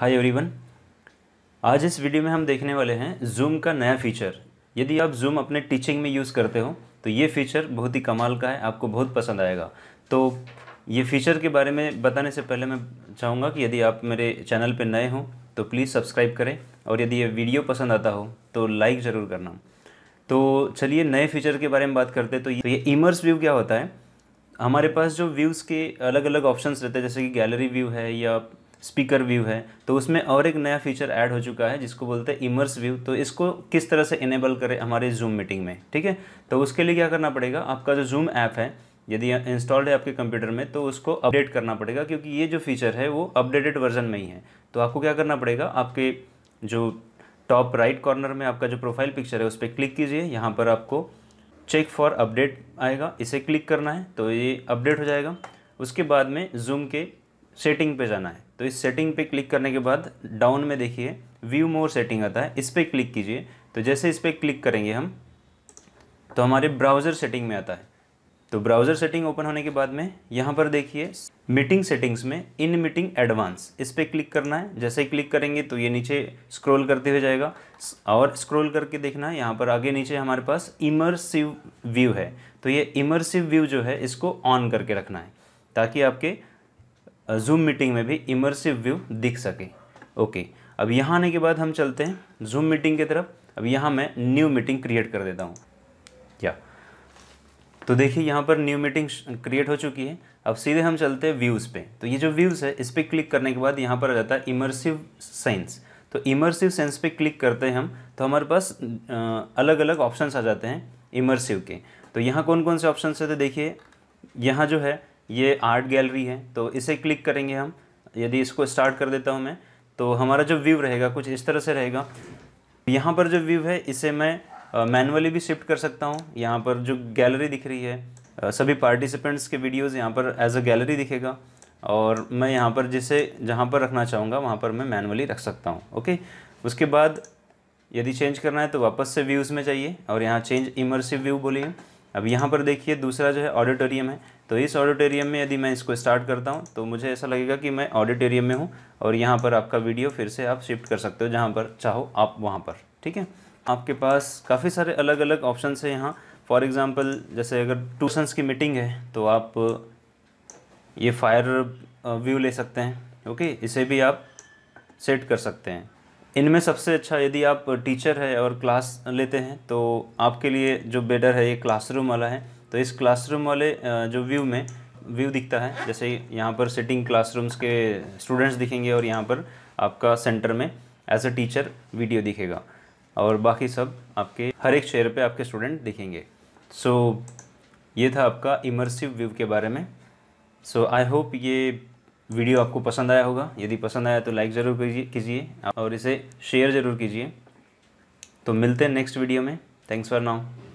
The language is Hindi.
हाय एवरीवन आज इस वीडियो में हम देखने वाले हैं जूम का नया फीचर यदि आप जूम अपने टीचिंग में यूज़ करते हो तो ये फीचर बहुत ही कमाल का है आपको बहुत पसंद आएगा तो ये फीचर के बारे में बताने से पहले मैं चाहूँगा कि यदि आप मेरे चैनल पर नए हों तो प्लीज़ सब्सक्राइब करें और यदि ये वीडियो पसंद आता हो तो लाइक ज़रूर करना तो चलिए नए फीचर के बारे में बात करते हैं तो ये, तो ये इमर्स व्यू क्या होता है हमारे पास जो व्यूज़ के अलग अलग ऑप्शंस रहते हैं जैसे कि गैलरी व्यू है या स्पीकर व्यू है तो उसमें और एक नया फीचर ऐड हो चुका है जिसको बोलते हैं इमर्स व्यू तो इसको किस तरह से इनेबल करें हमारे जूम मीटिंग में ठीक है तो उसके लिए क्या करना पड़ेगा आपका जो जूम ऐप है यदि इंस्टॉल्ड है आपके कंप्यूटर में तो उसको अपडेट करना पड़ेगा क्योंकि ये जो फीचर है वो अपडेटेड वर्जन में ही है तो आपको क्या करना पड़ेगा आपके जो टॉप राइट कॉर्नर में आपका जो प्रोफाइल पिक्चर है उस पर क्लिक कीजिए यहाँ पर आपको चेक फॉर अपडेट आएगा इसे क्लिक करना है तो ये अपडेट हो जाएगा उसके बाद में जूम के सेटिंग पे जाना है तो इस सेटिंग पे क्लिक करने के बाद डाउन में देखिए व्यू मोर सेटिंग आता है इस पर क्लिक कीजिए तो जैसे इस पर क्लिक करेंगे हम तो हमारे ब्राउज़र सेटिंग में आता है तो ब्राउज़र सेटिंग ओपन होने के बाद में यहाँ पर देखिए मीटिंग सेटिंग्स में इन मीटिंग एडवांस इस पर क्लिक करना है जैसे ही क्लिक करेंगे तो ये नीचे स्क्रॉल करते हुए जाएगा और स्क्रॉल करके देखना है यहाँ पर आगे नीचे हमारे पास इमर्सिव व्यू है तो ये इमर्सिव व्यू जो है इसको ऑन करके रखना है ताकि आपके जूम मीटिंग में भी इमर्सिव व्यू दिख सके ओके अब यहाँ आने के बाद हम चलते हैं जूम मीटिंग की तरफ अब यहाँ मैं न्यू मीटिंग क्रिएट कर देता हूँ क्या तो देखिए यहाँ पर न्यू मीटिंग क्रिएट हो चुकी है अब सीधे हम चलते हैं व्यूज़ पे तो ये जो व्यूज़ है इस पर क्लिक करने के बाद यहाँ पर आ जाता है इमर्सिव सेंस तो इमर्सिव सेंस पे क्लिक करते हैं हम तो हमारे पास अलग अलग ऑप्शंस आ जाते हैं इमर्सिव के तो यहाँ कौन कौन से ऑप्शन है तो देखिए यहाँ जो है ये आर्ट गैलरी है तो इसे क्लिक करेंगे हम यदि इसको स्टार्ट कर देता हूँ मैं तो हमारा जो व्यू रहेगा कुछ इस तरह से रहेगा यहाँ पर जो व्यू है इसे मैं मैनुअली भी शिफ्ट कर सकता हूँ यहाँ पर जो गैलरी दिख रही है सभी पार्टिसिपेंट्स के वीडियोस यहाँ पर एज अ गैलरी दिखेगा और मैं यहाँ पर जिसे जहाँ पर रखना चाहूँगा वहाँ पर मैं मैनुअली रख सकता हूँ ओके उसके बाद यदि चेंज करना है तो वापस से व्यूज़ में चाहिए और यहाँ चेंज इमर्सिव व्यू बोलिए अब यहाँ पर देखिए दूसरा जो है ऑडिटोरियम है तो इस ऑडिटोरियम में यदि मैं इसको स्टार्ट करता हूँ तो मुझे ऐसा लगेगा कि मैं ऑडिटोरियम में हूँ और यहाँ पर आपका वीडियो फिर से आप शिफ्ट कर सकते हो जहाँ पर चाहो आप वहाँ पर ठीक है आपके पास काफ़ी सारे अलग अलग ऑप्शन है यहाँ फॉर एग्ज़ाम्पल जैसे अगर ट्यूशंस की मीटिंग है तो आप ये फायर व्यू ले सकते हैं ओके इसे भी आप सेट कर सकते हैं इनमें सबसे अच्छा यदि आप टीचर है और क्लास लेते हैं तो आपके लिए जो बेटर है ये क्लासरूम वाला है तो इस क्लासरूम वाले जो व्यू में व्यू दिखता है जैसे यहाँ पर सिटिंग क्लासरूम्स के स्टूडेंट्स दिखेंगे और यहाँ पर आपका सेंटर में एज अ टीचर वीडियो दिखेगा और बाकी सब आपके हर एक शेयर पे आपके स्टूडेंट दिखेंगे सो so, ये था आपका इमर्सिव व्यू के बारे में सो आई होप ये वीडियो आपको पसंद आया होगा यदि पसंद आया तो लाइक ज़रूर कीजिए और इसे शेयर ज़रूर कीजिए तो मिलते हैं नेक्स्ट वीडियो में थैंक्स फॉर नाउ